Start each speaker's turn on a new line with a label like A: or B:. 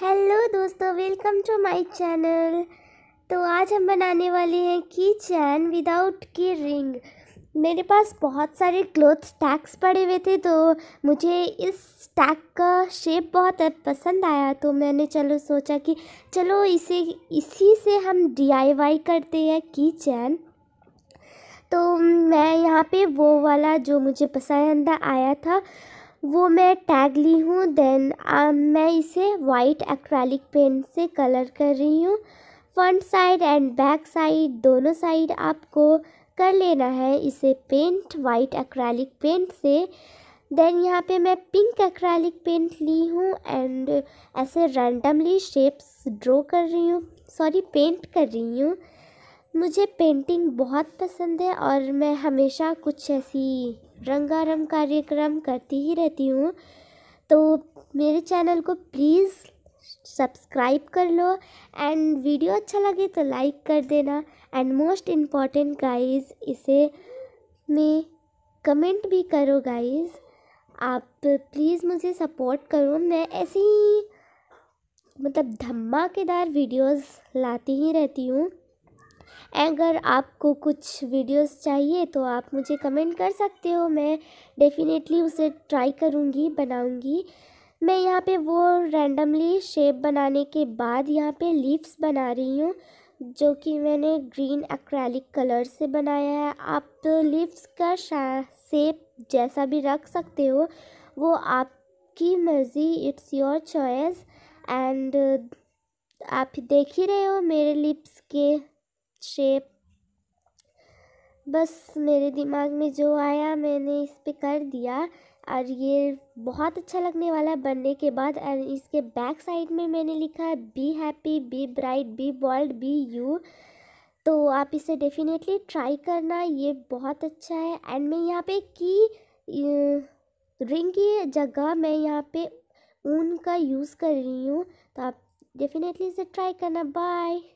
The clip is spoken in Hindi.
A: हेलो दोस्तों वेलकम टू माय चैनल तो आज हम बनाने वाले हैं की चैन विदाउट की रिंग मेरे पास बहुत सारे क्लोथ स्टैक्स पड़े हुए थे तो मुझे इस स्टैक का शेप बहुत पसंद आया तो मैंने चलो सोचा कि चलो इसे इसी से हम डीआईवाई करते हैं की चैन तो मैं यहाँ पे वो वाला जो मुझे पसंद आया था वो मैं टैग ली हूँ देन आ, मैं इसे वाइट एक्रैलिक पेंट से कलर कर रही हूँ front side and back side दोनों साइड आपको कर लेना है इसे पेंट वाइट एक्रैलिक पेंट से देन यहाँ पे मैं पिंक एक्रैलिक पेंट ली हूँ एंड ऐसे रैंडमली शेप्स ड्रॉ कर रही हूँ सॉरी पेंट कर रही हूँ मुझे पेंटिंग बहुत पसंद है और मैं हमेशा कुछ ऐसी रंगारंग कार्यक्रम करती ही रहती हूँ तो मेरे चैनल को प्लीज़ सब्सक्राइब कर लो एंड वीडियो अच्छा लगे तो लाइक कर देना एंड मोस्ट इम्पॉर्टेंट गाइस इसे में कमेंट भी करो गाइस आप प्लीज़ मुझे सपोर्ट करो मैं ऐसे ही मतलब धमाकेदार वीडियोस लाती ही रहती हूँ अगर आपको कुछ वीडियोस चाहिए तो आप मुझे कमेंट कर सकते हो मैं डेफ़िनेटली उसे ट्राई करूँगी बनाऊँगी मैं यहाँ पे वो रैंडमली शेप बनाने के बाद यहाँ पे लीव्स बना रही हूँ जो कि मैंने ग्रीन एक्रेलिक कलर से बनाया है आप तो लीव्स का शेप जैसा भी रख सकते हो वो आपकी मर्ज़ी इट्स योर चॉइस एंड आप देख ही रहे हो मेरे लिप्स के शेप बस मेरे दिमाग में जो आया मैंने इस पर कर दिया और ये बहुत अच्छा लगने वाला है बनने के बाद और इसके बैक साइड में मैंने लिखा है be happy be bright be bold be you तो आप इसे डेफिनेटली ट्राई करना ये बहुत अच्छा है एंड मैं यहाँ पे की रिंग की जगह मैं यहाँ पे ऊन का यूज़ कर रही हूँ तो आप डेफिनेटली इसे ट्राई करना बाय